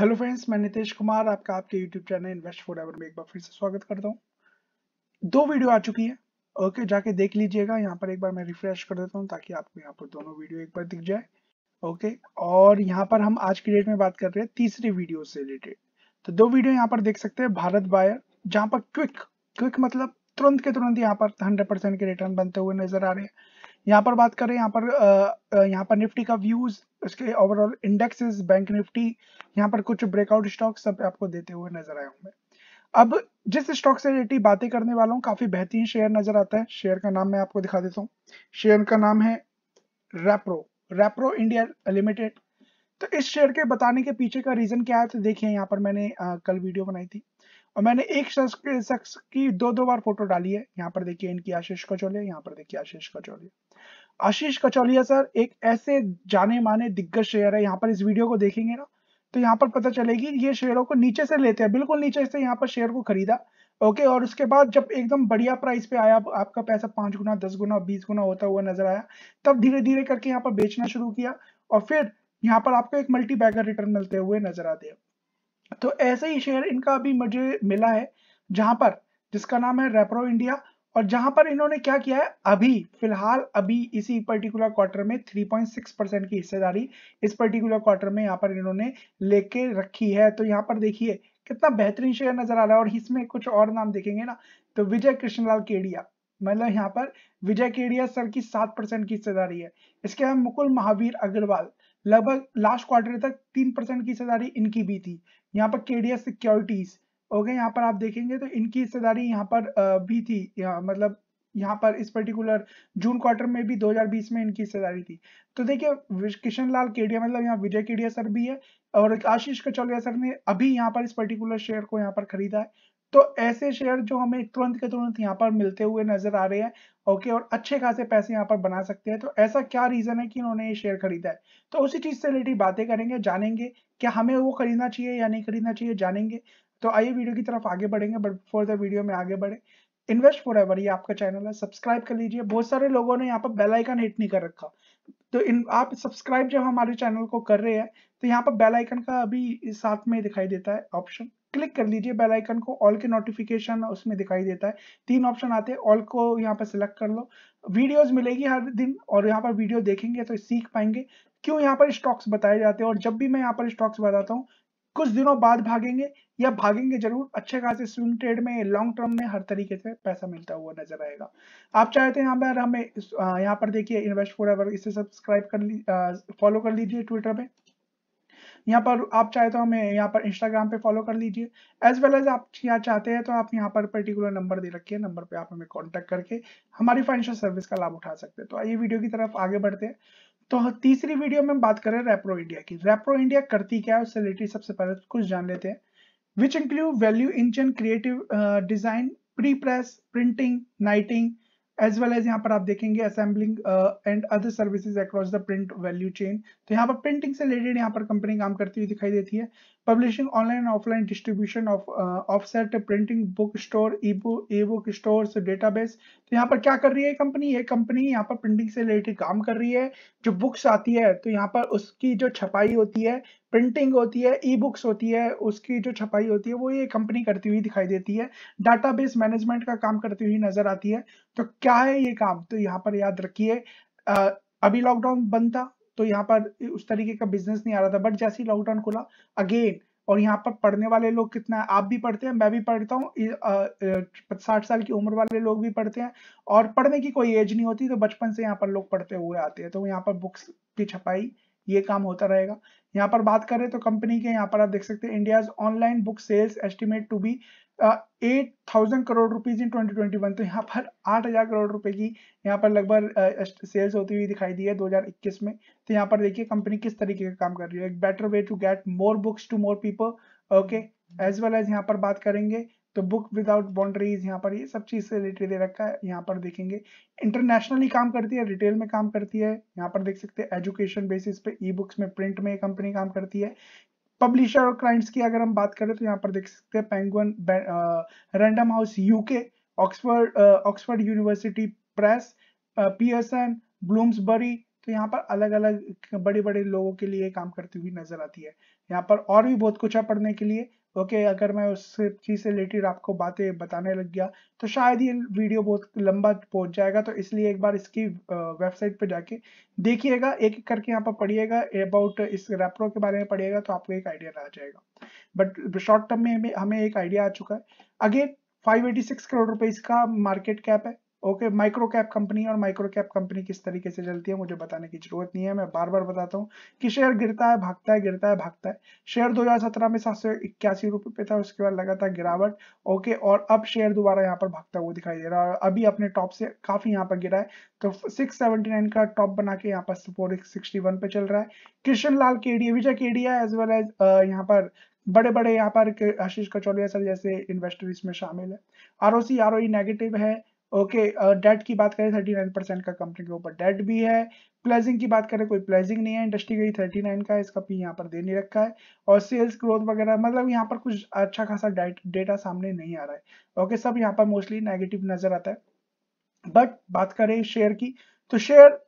hello friends मैं नितेश कुमार आपका आपके YouTube channel invest forever में एक बार फिर से स्वागत करता हूँ दो वीडियो आ चुकी है ओके जाके देख लीजिएगा यहाँ पर एक बार मैं रिफ्रेश कर देता हूँ ताकि आपको यहाँ पर दोनों वीडियो एक बार दिख जाए ओके और यहाँ पर हम आज की डेट में बात कर रहे हैं तीसरी वीडियो से रिलेटेड तो दो वीडियो यहाँ पर देख सकते हैं भारत बायर जहाँ पर क्विक क्विक मतलब तुरंत के तुरंत यहाँ पर हंड्रेड के रिटर्न बनते हुए नजर आ रहे हैं यहाँ पर बात करें यहाँ पर यहाँ पर निफ्टी का व्यूज उसके ओवरऑल इंडेक्सेस बैंक निफ्टी यहाँ पर कुछ ब्रेकआउट स्टॉक सब आपको देते हुए नजर आए होंगे अब जिस स्टॉक से रिलेटेड बातें करने वाला हूँ काफी बेहतरीन शेयर नजर आता है शेयर का नाम मैं आपको दिखा देता हूँ शेयर का नाम है रेप्रो रेप्रो इंडिया लिमिटेड तो इस शेयर के बताने के पीछे का रीजन क्या है तो देखिए यहाँ पर मैंने आ, कल वीडियो बनाई थी और मैंने एक शख्स शख्स की दो दो बार फोटो डाली है यहाँ पर देखिए इनकी आशीष कचौलिया यहाँ पर देखिए आशीष कचौलिया आशीष कचौलिया सर एक ऐसे जाने माने दिग्गज शेयर है यहाँ पर इस वीडियो को देखेंगे ना तो यहाँ पर पता चलेगी ये शेयरों को नीचे से लेते हैं बिल्कुल नीचे से यहाँ पर शेयर को खरीदा ओके और उसके बाद जब एकदम बढ़िया प्राइस पे आया आपका पैसा पांच गुना दस गुना बीस गुना होता हुआ नजर आया तब धीरे धीरे करके यहाँ पर बेचना शुरू किया और फिर यहाँ पर आपको एक मल्टी बैगर रिटर्न मिलते हुए नजर आते हैं तो ऐसे ही शेयर इनका अभी मुझे मिला है जहां पर जिसका नाम है रेप्रो इंडिया और जहां पर इन्होंने क्या किया है अभी फिलहाल अभी इसी पर्टिकुलर क्वार्टर में 3.6 परसेंट की हिस्सेदारी इस पर्टिकुलर क्वार्टर में यहाँ पर इन्होंने लेके रखी है तो यहाँ पर देखिए कितना बेहतरीन शेयर नजर आ रहा है और इसमें कुछ और नाम देखेंगे ना तो विजय कृष्णलाल केडिया मतलब यहाँ पर विजय केडिया सर की सात परसेंट की हिस्सेदारी है इसके अलावा मुकुल महावीर अग्रवाल लगभग लास्ट क्वार्टर तक तीन परसेंट की हिस्सेदारी इनकी भी थी यहाँ पर केडीएस सिक्योरिटीज ओके यहाँ पर आप देखेंगे तो इनकी हिस्सेदारी यहाँ पर भी थी यहाँ, मतलब यहाँ पर इस पर्टिकुलर जून क्वार्टर में भी 2020 में इनकी हिस्सेदारी थी तो देखिए किशन लाल केडिया मतलब यहाँ विजय केडिया सर भी है और आशीष कचौलिया सर ने अभी यहाँ पर इस पर्टिकुलर शेयर को यहाँ पर खरीदा है तो ऐसे शेयर जो हमें तुरंत के तुरंत यहाँ पर मिलते हुए नजर आ रहे हैं ओके और अच्छे खासे पैसे यहाँ पर बना सकते हैं तो ऐसा क्या रीजन है कि उन्होंने ये शेयर खरीदा है तो उसी चीज से रिलेटेड बातें करेंगे जानेंगे क्या हमें वो खरीदना चाहिए या नहीं खरीदना चाहिए जानेंगे तो आइए वीडियो की तरफ आगे बढ़ेंगे बट बिफोर द वीडियो में आगे बढ़े इन्वेस्ट फॉर एवर ये आपका चैनल है सब्सक्राइब कर लीजिए बहुत सारे लोगों ने यहाँ पर बेल आइकन हिट नहीं कर रखा तो इन आप सब्सक्राइब जब हमारे चैनल को कर रहे हैं तो यहाँ पर बेल आइकन का अभी साथ में दिखाई देता है ऑप्शन क्लिक कर लीजिए बेल आइकन को ऑल के नोटिफिकेशन उसमें दिखाई देता है तीन ऑप्शन आते हैं ऑल को यहाँ पर सिलेक्ट कर लो वीडियोस मिलेगी हर दिन और यहाँ पर वीडियो देखेंगे तो सीख पाएंगे क्यों यहाँ पर स्टॉक्स बताए जाते हैं और जब भी मैं यहाँ पर स्टॉक्स बताता हूँ कुछ दिनों बाद भागेंगे या भागेंगे जरूर अच्छे खासे स्विंग ट्रेड में लॉन्ग टर्म में हर तरीके से पैसा मिलता हुआ नजर आएगा आप चाहते हैं यहाँ पर हमें यहाँ पर देखिए इन्वेस्ट फॉर एवर इसे सब्सक्राइब कर ली फॉलो कर लीजिए ट्विटर पे यहाँ पर आप चाहे तो हमें यहाँ पर इंस्टाग्राम पे फॉलो कर लीजिए एज वेल एज आप यहाँ चाहते हैं तो आप यहाँ पर पर्टिकुलर नंबर दे रखिए नंबर पे आप हमें कॉन्टेक्ट करके हमारी फाइनेंशियल सर्विस का लाभ उठा सकते हैं तो आइए वीडियो की तरफ आगे बढ़ते हैं तो तीसरी वीडियो में बात करें रेप्रो इंडिया की रेप्रो इंडिया करती क्या है उससे रिलेटेड सबसे पहले तो कुछ जान लेते हैं which include value engine creative design pre press printing knitting as well as यहाँ पर आप देखेंगे assembling and other services across the print value chain तो यहाँ पर प्रिंटिंग से रिलेटेड यहाँ पर कंपनी काम करती हुई दिखाई देती है publishing online and offline distribution of uh, offset printing book store ebook ebook stores database तो यहाँ पर क्या कर रही है कंपनी ये कंपनी यहाँ पर प्रिंटिंग से रिलेटेड काम कर रही है जो बुक्स आती है तो यहाँ पर उसकी जो छपाई होती है प्रिंटिंग होती है ई बुक्स होती है उसकी जो छपाई होती है वो ये कंपनी करती हुई दिखाई देती है डाटाबेस मैनेजमेंट का काम करती हुई नजर आती है तो क्या है ये काम तो यहाँ पर याद रखिए अभी लॉकडाउन बंद था तो यहाँ पर उस तरीके का बिजनेस नहीं आ रहा था बट जैसे ही लॉकडाउन खुला अगेन और यहाँ पर पढ़ने वाले लोग कितना है आप भी पढ़ते हैं मैं भी पढ़ता हूँ साठ साल की उम्र वाले लोग भी पढ़ते हैं और पढ़ने की कोई एज नहीं होती तो बचपन से यहाँ पर लोग पढ़ते हुए आते हैं तो यहाँ पर बुक्स की छपाई ये काम होता रहेगा यहाँ पर बात करें तो कंपनी के यहाँ पर आप देख सकते हैं India online book sales estimate to be eight thousand crore rupees in twenty twenty one तो यहाँ पर आठ हजार करोड़ रुपए की यहाँ पर लगभग सेल्स होती हुई दिखाई दी है दो हजार इक्कीस में तो यहाँ पर देखिए कंपनी किस तरीके का काम कर रही है better way to get more books to more people okay as well as यहाँ पर बात करेंगे तो बुक विदाउट बाउंड्रीज यहाँ पर ये सब चीज़ से रिलेटेड रखा है यहाँ पर देखेंगे इंटरनेशनली काम करती है रिटेल में काम करती है यहाँ पर देख सकते हैं एजुकेशन बेसिस पे ई बुक्स में प्रिंट में कंपनी काम करती है पब्लिशर और क्लाइंट्स की अगर हम बात करें तो यहाँ पर देख सकते हैं Penguin Random House UK Oxford Oxford University Press PSN Bloomsbury तो यहाँ पर अलग अलग बड़े बड़े लोगों के लिए काम करती हुई नजर आती है यहाँ पर और भी बहुत कुछ है पढ़ने के लिए ओके okay, अगर मैं उस चीज़ से रिलेटेड आपको बातें बताने लग गया तो शायद ये वीडियो बहुत लंबा पहुंच जाएगा तो इसलिए एक बार इसकी वेबसाइट पर जाके देखिएगा एक एक करके यहाँ पर पढ़िएगा अबाउट इस रेप्रो के बारे में पढ़िएगा तो आपको एक आइडिया आ जाएगा बट शॉर्ट टर्म में हमें एक आइडिया आ चुका है अगेन 586 करोड़ रुपए इसका मार्केट कैप है ओके माइक्रो कैप कंपनी और माइक्रो कैप कंपनी किस तरीके से चलती है मुझे बताने की जरूरत नहीं है मैं बार बार बताता हूँ कि शेयर गिरता है भागता है गिरता है भागता है शेयर 2017 में सात सौ इक्यासी रुपये पे था उसके बाद लगातार गिरावट ओके और अब शेयर दोबारा यहाँ पर भागता हुआ दिखाई दे रहा है अभी अपने टॉप से काफी यहाँ पर गिरा है तो सिक्स का टॉप बना के यहाँ पर फोर पे चल रहा है Krishna Lal Kedia Vijay Kedia as well as यहाँ पर बड़े बड़े यहाँ पर आशीष कचौलिया सर जैसे इन्वेस्टर इसमें शामिल e है R O C R O negative है ओके डेट uh, की बात करें थर्टी नाइन परसेंट का कंपनी के ऊपर डेट भी है प्लेजिंग की बात करें कोई प्लेजिंग नहीं है इंडस्ट्री का ही थर्टी नाइन का है इसका पी यहाँ पर दे नहीं रखा है और सेल्स ग्रोथ वगैरह मतलब यहाँ पर कुछ अच्छा खासा डेटा सामने नहीं आ रहा है ओके सब यहाँ पर मोस्टली नेगेटिव नजर आता है बट बात करें शेयर की तो शेयर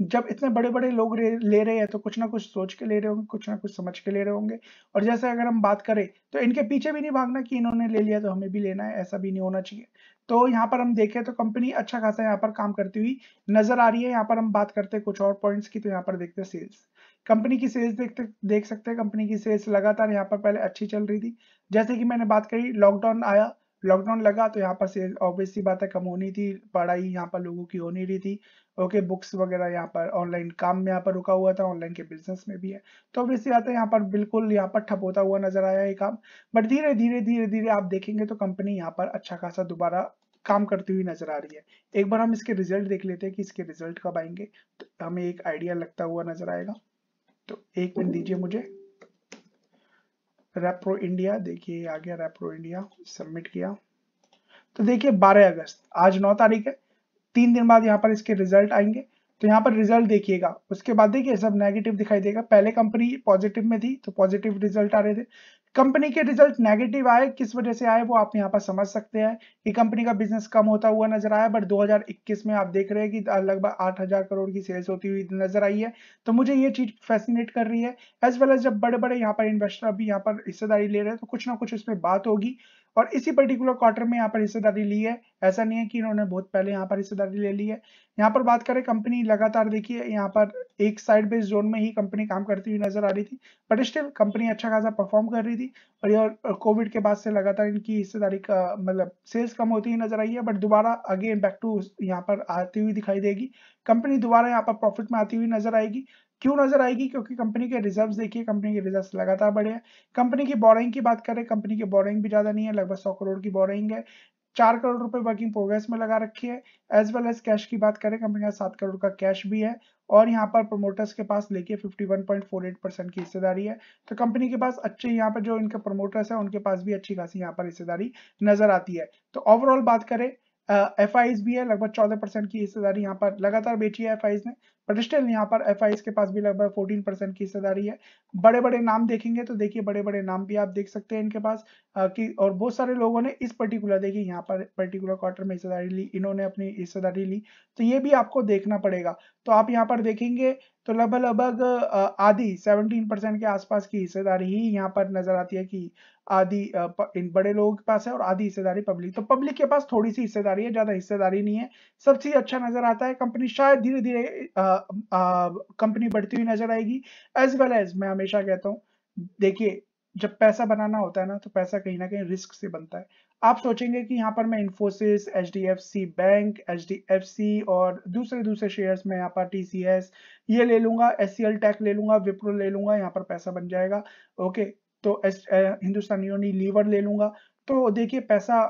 जब इतने बड़े बड़े लोग ले रहे हैं तो कुछ ना कुछ सोच के ले रहे होंगे कुछ ना कुछ समझ के ले रहे होंगे और जैसे अगर हम बात करें तो इनके पीछे भी नहीं भागना कि इन्होंने ले लिया तो हमें भी लेना है ऐसा भी नहीं होना चाहिए तो यहाँ पर हम देखें तो कंपनी अच्छा खासा यहाँ पर काम करती हुई नजर आ रही है यहाँ पर हम बात करते हैं कुछ और पॉइंट्स की तो यहाँ पर देखते हैं सेल्स कंपनी की सेल्स देखते देख सकते हैं कंपनी की सेल्स लगातार यहाँ पर पहले अच्छी चल रही थी जैसे कि मैंने बात करी लॉकडाउन आया लॉकडाउन लगा तो यहाँ पर सेल ऑब्वियसली बात है कम होनी थी पढ़ाई यहाँ पर लोगों की होनी रही थी ओके बुक्स वगैरह यहाँ पर ऑनलाइन काम में यहाँ पर रुका हुआ था ऑनलाइन के बिजनेस में भी है तो ऑब्वियसली बात है यहाँ पर बिल्कुल यहाँ पर ठप होता हुआ नजर आया ये काम बट धीरे धीरे धीरे धीरे आप देखेंगे तो कंपनी यहाँ पर अच्छा खासा दोबारा काम करती हुई नजर आ रही है एक बार हम इसके रिजल्ट देख लेते हैं कि इसके रिजल्ट कब आएंगे तो हमें एक आइडिया लगता हुआ नजर आएगा तो एक मिनट दीजिए मुझे रेप्रो इंडिया देखिए आ गया रेप्रो इंडिया सबमिट किया तो देखिए 12 अगस्त आज 9 तारीख है तीन दिन बाद यहाँ पर इसके रिजल्ट आएंगे तो यहाँ पर रिजल्ट देखिएगा उसके बाद देखिए सब नेगेटिव दिखाई देगा पहले कंपनी पॉजिटिव में थी तो पॉजिटिव रिजल्ट आ रहे थे कंपनी के रिजल्ट नेगेटिव आए किस वजह से आए वो आप यहाँ पर समझ सकते हैं कि कंपनी का बिजनेस कम होता हुआ नजर आया बट 2021 में आप देख रहे हैं कि लगभग 8000 करोड़ की सेल्स होती हुई नजर आई है तो मुझे ये चीज फैसिनेट कर रही है एज वेल एज जब बड़े बड़े यहाँ पर इन्वेस्टर अभी यहाँ पर हिस्सेदारी ले रहे हैं तो कुछ ना कुछ उसमें बात होगी और इसी पर्टिकुलर क्वार्टर में यहाँ पर हिस्सेदारी ली है ऐसा नहीं है कि इन्होंने बहुत पहले यहाँ पर हिस्सेदारी ले ली है यहाँ पर बात करें कंपनी लगातार देखिए यहाँ पर एक साइड बेस जोन में ही कंपनी काम करती हुई नजर आ रही थी बट स्टिल कंपनी अच्छा खासा परफॉर्म कर रही थी और यह कोविड के बाद से लगातार इनकी हिस्सेदारी का मतलब सेल्स कम होती हुई नजर आई है बट दोबारा अगेन बैक टू यहाँ पर आती हुई दिखाई देगी कंपनी दोबारा यहाँ पर प्रॉफिट में आती हुई नजर आएगी क्यों नजर आएगी क्योंकि कंपनी के रिजर्व्स देखिए कंपनी के रिजर्व्स लगातार बढ़े हैं कंपनी की बोरिंग की बात करें कंपनी की बोरिंग भी ज्यादा नहीं है लगभग सौ करोड़ की बोरिंग है चार करोड़ रुपए वर्किंग प्रोग्रेस में लगा रखी है एज वेल एज कैश की बात करें कंपनी का सात करोड़ का कैश भी है और यहाँ पर प्रमोटर्स के पास लेके 51.48 परसेंट की हिस्सेदारी है तो कंपनी के पास अच्छे यहाँ पर जो इनके प्रमोटर्स हैं उनके पास भी अच्छी खासी यहाँ पर हिस्सेदारी नजर आती है तो ओवरऑल बात करें एफ uh, भी है लगभग चौदह परसेंट की हिस्सेदारी यहाँ पर लगातार बेची है एफ ने बट स्टिल यहाँ पर एफ के पास भी लगभग फोर्टीन परसेंट की हिस्सेदारी है बड़े बड़े नाम देखेंगे तो देखिए बड़े बड़े नाम भी आप देख सकते हैं इनके पास कि और बहुत सारे लोगों ने इस पर्टिकुलर देखिए यहाँ पर पर्टिकुलर क्वार्टर में हिस्सेदारी ली इन्होंने अपनी हिस्सेदारी ली तो ये भी आपको देखना पड़ेगा तो आप यहाँ पर देखेंगे तो लगभग लगभग आधी सेवनटीन के आसपास की हिस्सेदारी ही यहाँ पर नजर आती है कि आधी इन बड़े लोगों के पास है और आधी हिस्सेदारी पब्लिक तो पब्लिक के पास थोड़ी सी हिस्सेदारी है ज्यादा हिस्सेदारी नहीं है सबसे अच्छा नजर आता है कंपनी शायद धीरे धीरे कंपनी बढ़ती हुई नजर आएगी एज वेल एज मैं हमेशा कहता हूँ देखिए जब पैसा बनाना होता है ना तो पैसा कहीं ना कहीं रिस्क से बनता है आप सोचेंगे कि यहाँ पर मैं Infosys H D F C bank H D F C और दूसरे दूसरे शेयर्स में यहाँ पर टी सी एस ये ले लूंगा एस सी एल टेक ले लूंगा विप्रो ले लूंगा यहाँ पर पैसा बन जाएगा ओके तो एस हिंदुस्तान यूनी लीवर ले लूंगा तो देखिए पैसा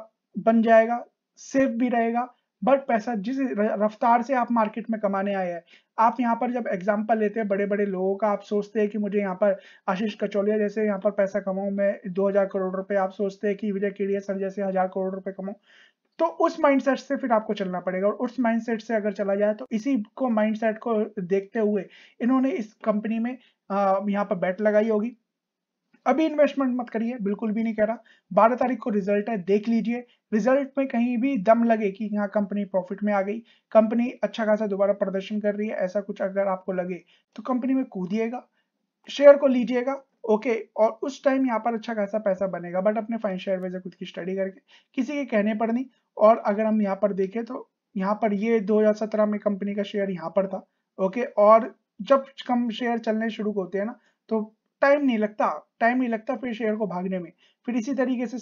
बन जाएगा सेफ भी रहेगा बट पैसा जिस रफ्तार से आप मार्केट में कमाने आए हैं आप यहाँ पर जब एग्जाम्पल लेते हैं बड़े बड़े लोगों का आप सोचते हैं कि मुझे यहाँ पर आशीष कचौलिया जैसे यहाँ पर पैसा कमाऊँ मैं 2000 करोड़ रुपए आप सोचते हैं कि विजय केड़िया सर जैसे हजार करोड़ रुपए कमाऊँ तो उस माइंडसेट से फिर आपको चलना पड़ेगा और उस माइंडसेट से अगर चला जाए तो इसी को माइंडसेट को देखते हुए इन्होंने इस कंपनी में यहाँ पर बैट लगाई होगी अभी इन्वेस्टमेंट मत करिए बिल्कुल भी नहीं कह रहा बारह तारीख को रिजल्ट है देख लीजिए रिजल्ट में कहीं भी दम लगे कि यहाँ कंपनी प्रॉफिट में आ गई कंपनी अच्छा खासा दोबारा प्रदर्शन कर रही है ऐसा कुछ अगर आपको लगे तो कंपनी में कूदिएगा शेयर को लीजिएगा ओके okay, और उस टाइम यहाँ पर अच्छा खासा पैसा बनेगा बट अपने फाइन शेयर में खुद की स्टडी करके किसी के कहने पर नहीं और अगर हम यहाँ पर देखें तो यहाँ पर ये 2017 में कंपनी का शेयर यहाँ पर था ओके okay, और जब कम शेयर चलने शुरू होते हैं ना तो टाइम नहीं लगता टाइम नहीं लगता फिर शेयर को भागने में फिर इसी तरीके से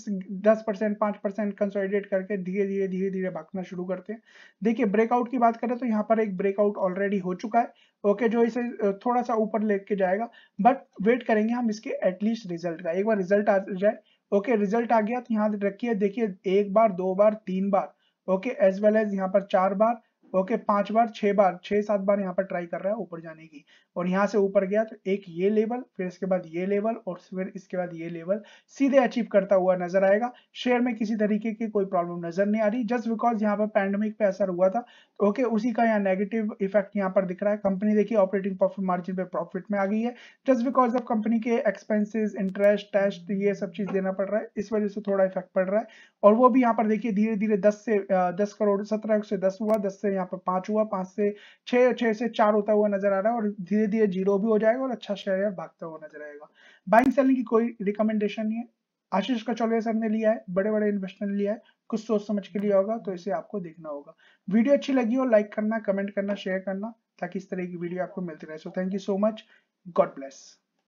10 परसेंट पांच परसेंट कंसोलिडेट करके धीरे धीरे धीरे धीरे भागना शुरू करते हैं देखिए ब्रेकआउट की बात करें तो यहाँ पर एक ब्रेकआउट ऑलरेडी हो चुका है ओके जो इसे थोड़ा सा ऊपर लेके जाएगा बट वेट करेंगे हम इसके एटलीस्ट रिजल्ट का एक बार रिजल्ट आ जाए ओके रिजल्ट आ गया तो यहाँ रखिए देखिए एक बार दो बार तीन बार ओके एज वेल एज यहाँ पर चार बार ओके okay, पांच बार छह बार छह सात बार यहाँ पर ट्राई कर रहा है ऊपर जाने की और यहाँ से ऊपर गया तो एक ये लेवल फिर इसके बाद ये लेवल और फिर इसके बाद ये लेवल सीधे अचीव करता हुआ नजर आएगा शेयर में किसी तरीके की कोई प्रॉब्लम नजर नहीं आ रही जस्ट बिकॉज यहाँ पर पैंडमिक पे असर हुआ था तो ओके उसी का यहाँ नेगेटिव इफेक्ट यहाँ पर दिख रहा है कंपनी देखिए ऑपरेटिंग प्रॉफिट मार्जिन पे प्रॉफिट में आ गई है जस्ट बिकॉज ऑफ कंपनी के एक्सपेंसिस इंटरेस्ट टेस्ट ये सब चीज देना पड़ रहा है इस वजह से थोड़ा इफेक्ट पड़ रहा है और वो भी यहाँ पर देखिए धीरे धीरे दस से दस करोड़ सत्रह से दस हुआ दस से यहाँ पर पांच हुआ पांच से छह छह से चार होता हुआ नजर आ रहा है और धीरे धीरे धीरे जीरो भी हो जाएगा और अच्छा शेयर भागता हुआ नजर आएगा बाइंग सेलिंग की कोई रिकमेंडेशन नहीं है आशीष कचौलिया सर ने लिया है बड़े बड़े इन्वेस्टर ने लिया है कुछ सोच समझ के लिया होगा तो इसे आपको देखना होगा वीडियो अच्छी लगी हो लाइक करना कमेंट करना शेयर करना ताकि इस तरह की वीडियो आपको मिलती रहे so thank you so much God bless